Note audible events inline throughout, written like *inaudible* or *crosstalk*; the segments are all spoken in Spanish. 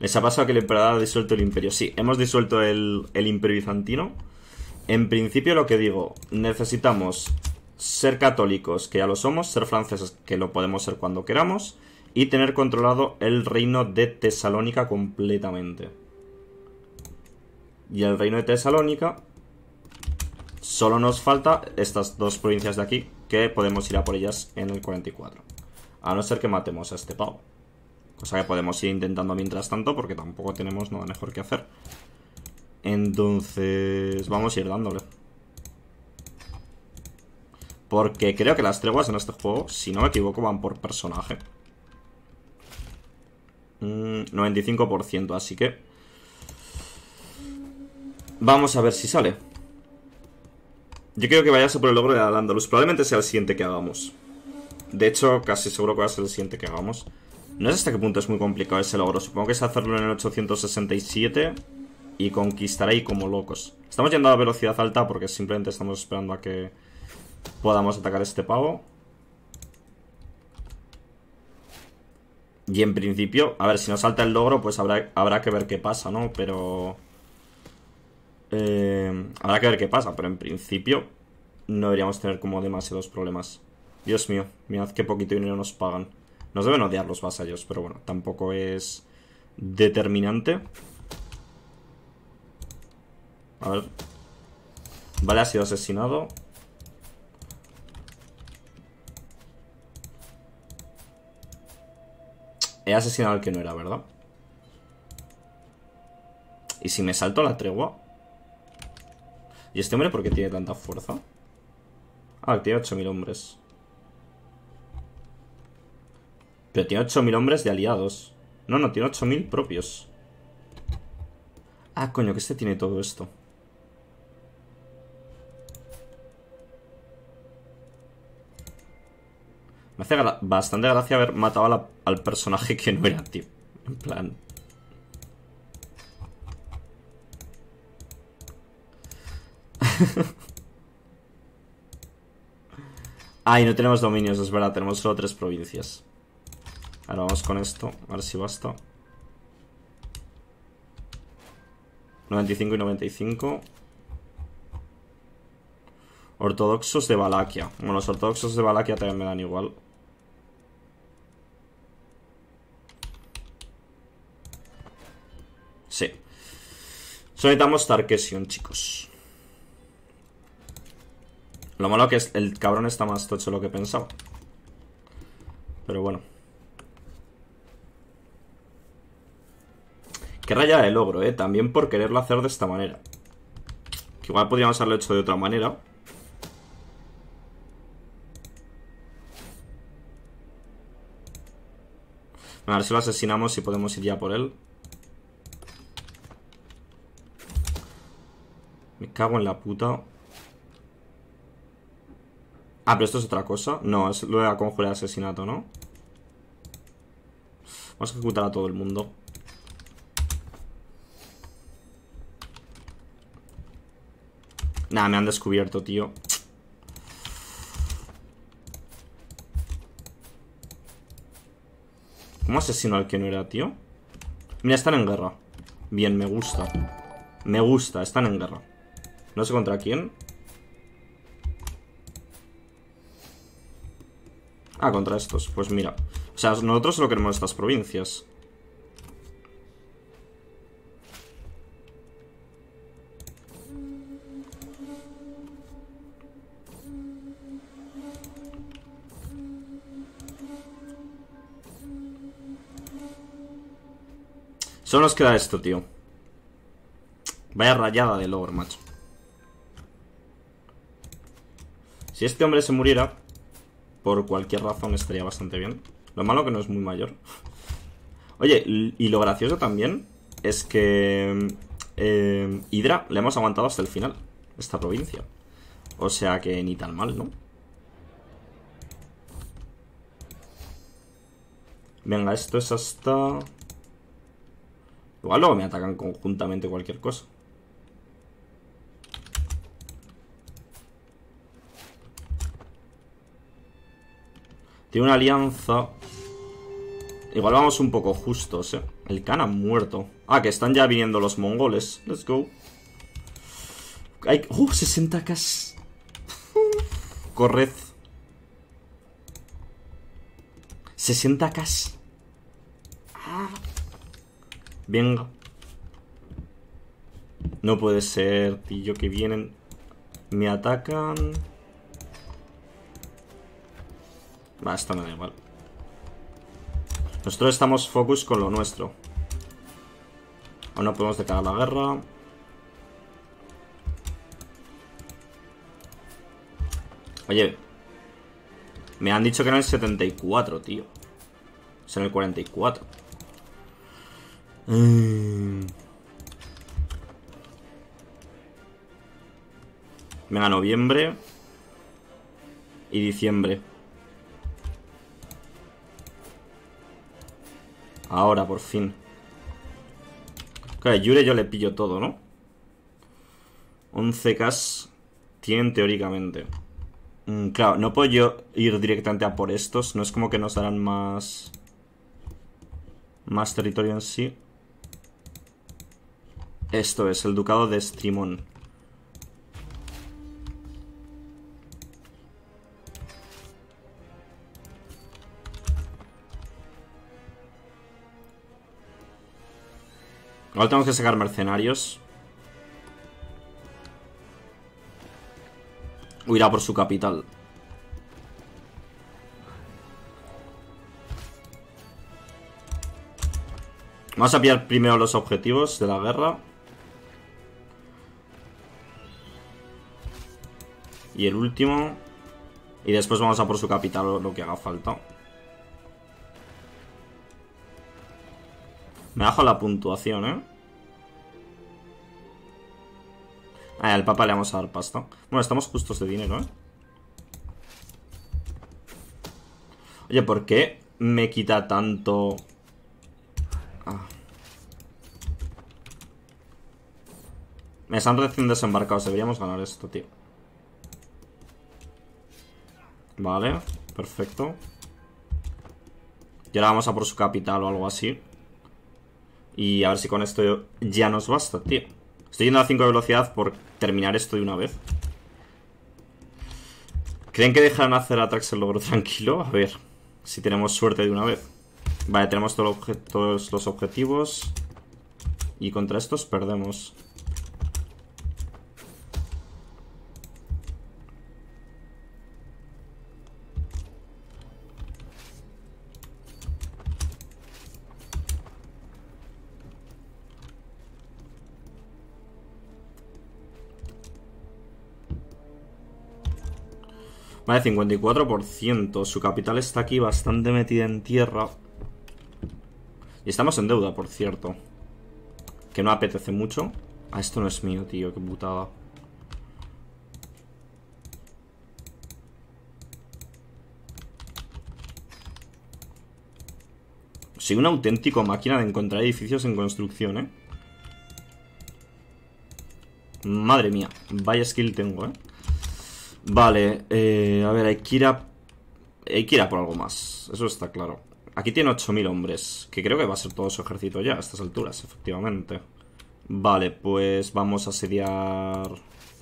Les ha pasado que el emperador ha disuelto el imperio. Sí, hemos disuelto el, imperio bizantino. En principio lo que digo, necesitamos ser católicos, que ya lo somos, ser franceses, que lo podemos ser cuando queramos, y tener controlado el reino de Tesalónica completamente. Y el reino de Tesalónica solo nos falta estas dos provincias de aquí, que podemos ir a por ellas en el 44. A no ser que matemos a este pavo. O sea que podemos ir intentando mientras tanto porque tampoco tenemos nada mejor que hacer. Entonces vamos a ir dándole. Porque creo que las treguas en este juego, si no me equivoco, van por personaje. 95%, mm, así que... Vamos a ver si sale. Yo creo que vayase por el logro de la andalus Probablemente sea el siguiente que hagamos. De hecho, casi seguro que va a ser el siguiente que hagamos. No sé hasta qué punto es muy complicado ese logro. Supongo que es hacerlo en el 867 y conquistar ahí como locos. Estamos yendo a velocidad alta porque simplemente estamos esperando a que podamos atacar este pavo. Y en principio, a ver, si nos salta el logro, pues habrá, habrá que ver qué pasa, ¿no? Pero... Eh, habrá que ver qué pasa, pero en principio no deberíamos tener como demasiados problemas. Dios mío, mirad qué poquito dinero nos pagan. Nos deben odiar los vasallos, pero bueno, tampoco es determinante. A ver. Vale, ha sido asesinado. He asesinado al que no era, ¿verdad? ¿Y si me salto la tregua? ¿Y este hombre por qué tiene tanta fuerza? Ah, tiene 8.000 hombres. Pero tiene 8.000 hombres de aliados. No, no, tiene 8.000 propios. Ah, coño, que este tiene todo esto. Me hace bastante gracia haber matado al personaje que no era, tío. En plan... *laughs* Ay, no tenemos dominios, es verdad, tenemos solo tres provincias. Ahora vamos con esto, a ver si basta. 95 y 95. Ortodoxos de Valaquia. Bueno, los ortodoxos de Valaquia también me dan igual. Sí. Solo chicos. Lo malo que es el cabrón está más tocho de lo que pensaba. Pero bueno. Qué raya de logro, ¿eh? También por quererlo hacer de esta manera. Que igual podríamos haberlo hecho de otra manera. a ver si lo asesinamos y podemos ir ya por él. Me cago en la puta. Ah, pero esto es otra cosa. No, es lo de la conjura de asesinato, ¿no? Vamos a ejecutar a todo el mundo. Nah, me han descubierto, tío. ¿Cómo asesino al que no era, tío? Mira, están en guerra. Bien, me gusta. Me gusta, están en guerra. No sé contra quién. Ah, contra estos. Pues mira. O sea, nosotros solo queremos estas provincias. Solo nos queda esto, tío. Vaya rayada de logro, macho. Si este hombre se muriera, por cualquier razón estaría bastante bien. Lo malo que no es muy mayor. Oye, y lo gracioso también es que eh, Hydra le hemos aguantado hasta el final, esta provincia. O sea que ni tan mal, ¿no? Venga, esto es hasta... Igual luego me atacan conjuntamente cualquier cosa. Tiene una alianza. Igual vamos un poco justos, eh. El Khan ha muerto. Ah, que están ya viniendo los mongoles. Let's go. Hay... ¡Uh! 60k. Corred. 60k. Ah. Venga. No puede ser, tío, que vienen. Me atacan. esto me da igual. Nosotros estamos focus con lo nuestro. ¿O no podemos declarar la guerra. Oye. Me han dicho que era el 74, tío. sea, en el 44. Mm. Venga, noviembre y diciembre. Ahora, por fin. Claro, Yure yo le pillo todo, ¿no? 11K tienen teóricamente. Mm, claro, no puedo yo ir directamente a por estos. No es como que nos darán más... Más territorio en sí. Esto es, el ducado de Strimon. Ahora tenemos que sacar mercenarios. Huirá por su capital. Vamos a pillar primero los objetivos de la guerra. Y el último. Y después vamos a por su capital lo que haga falta. Me bajo la puntuación, ¿eh? Ah, al Papa le vamos a dar pasta. Bueno, estamos justos de dinero, ¿eh? Oye, ¿por qué me quita tanto...? Ah. Me están recién desembarcados. Deberíamos ganar esto, tío. Vale, perfecto. Y ahora vamos a por su capital o algo así. Y a ver si con esto ya nos basta, tío. Estoy yendo a 5 de velocidad por terminar esto de una vez. ¿Creen que dejarán hacer Trax el logro *laughs* tranquilo? A ver si tenemos suerte de una vez. Vale, tenemos todos los objetivos. Y contra estos perdemos. Vale, 54%. Su capital está aquí bastante metida en tierra. Y estamos en deuda, por cierto. Que no apetece mucho. Ah, esto no es mío, tío. Qué putada. Soy una auténtica máquina de encontrar edificios en construcción, ¿eh? Madre mía. Vaya skill tengo, ¿eh? Vale, eh, a ver, hay que ir a... Hay que ir a por algo más, eso está claro. Aquí tiene 8.000 hombres, que creo que va a ser todo su ejército ya a estas alturas, efectivamente. Vale, pues vamos a asediar...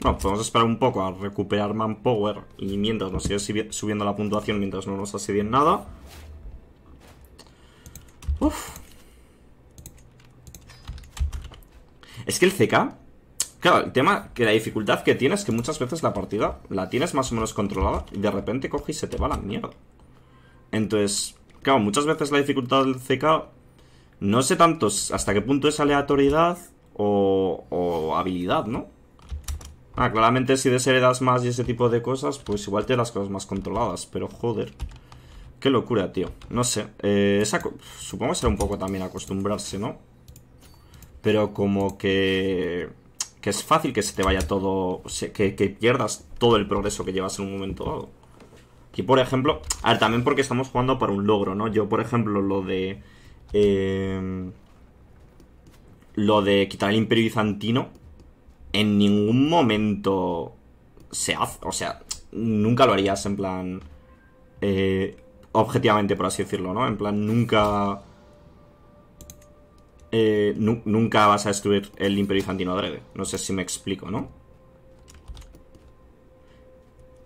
Bueno, podemos esperar un poco a recuperar manpower y mientras nos sigue subiendo la puntuación, mientras no nos asedien nada. Uf. Es que el CK Claro, el tema que la dificultad que tienes es que muchas veces la partida la tienes más o menos controlada y de repente coge y se te va la mierda. Entonces, claro, muchas veces la dificultad del CK no sé tanto hasta qué punto es aleatoriedad o, habilidad, ¿no? Ah, claramente si desheredas más y ese tipo de cosas, pues igual te las cosas más controladas, pero joder. Qué locura, tío. No sé. Eh, supongo que será un poco también acostumbrarse, ¿no? Pero como que que es fácil que se te vaya todo, que, que pierdas todo el progreso que llevas en un momento dado. Aquí, por ejemplo, a ver, también porque estamos jugando para un logro, ¿no? Yo, por ejemplo, lo de... Em, lo de quitar el imperio bizantino, en ningún momento se hace, o sea, nunca lo harías en plan... Eh, objetivamente, por así decirlo, ¿no? En plan, nunca eh, nunca vas a destruir el Imperio Bizantino adrede. No sé si me explico, ¿no?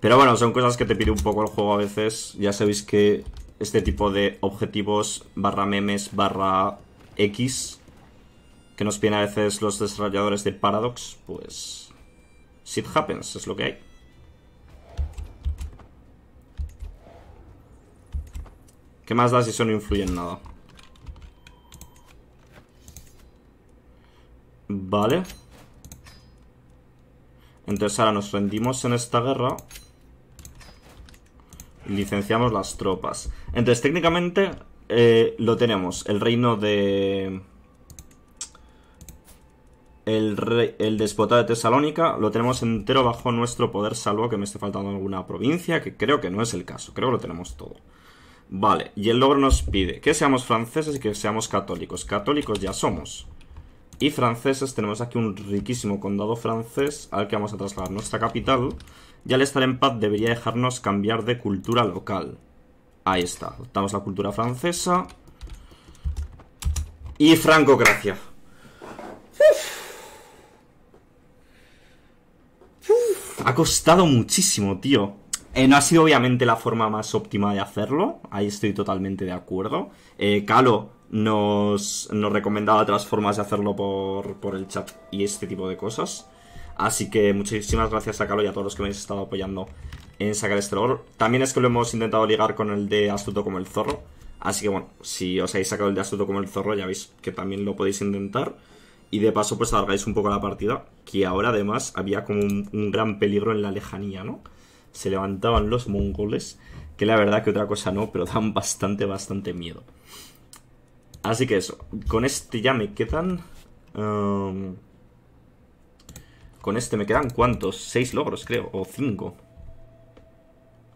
Pero bueno, son cosas que te pide un poco el juego a veces. Ya sabéis que este tipo de objetivos barra memes barra X que nos piden a veces los desarrolladores de Paradox, pues... It happens, es lo que hay. ¿Qué más da si eso no influye en nada? Vale. Entonces ahora nos rendimos en esta guerra. Y licenciamos las tropas. Entonces técnicamente eh, lo tenemos. El reino de... El, rey, el despotado de Tesalónica lo tenemos entero bajo nuestro poder, salvo que me esté faltando alguna provincia, que creo que no es el caso, creo que lo tenemos todo. Vale, y el logro nos pide que seamos franceses y que seamos católicos. Católicos ya somos. Y franceses, tenemos aquí un riquísimo condado francés al que vamos a trasladar nuestra capital. Ya al estar en paz debería dejarnos cambiar de cultura local. Ahí está, adoptamos la cultura francesa. Y francocracia. Ha costado muchísimo, tío. Eh, no ha sido obviamente la forma más óptima de hacerlo. Ahí estoy totalmente de acuerdo. Eh, Calo, nos, nos recomendaba otras formas de hacerlo por, el chat y este tipo de cosas. Así que muchísimas gracias a Carlos y a todos los que me habéis estado apoyando en sacar este logro. También es que lo hemos intentado ligar con el de Astuto como el Zorro. Así que bueno, si os habéis sacado el de Astuto como el Zorro, ya veis que también lo podéis intentar. Y de paso, pues alargáis un poco la partida. Que ahora además había como un, un gran peligro en la lejanía, ¿no? Se levantaban los mongoles. Que la verdad que otra cosa no, pero dan bastante, bastante miedo. Así que eso, con este ya me quedan... Um, con este me quedan cuántos? Seis logros, creo, o cinco.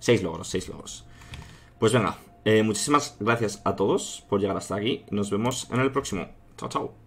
Seis logros, seis logros. Pues venga, eh, muchísimas gracias a todos por llegar hasta aquí. Nos vemos en el próximo. Chao, chao.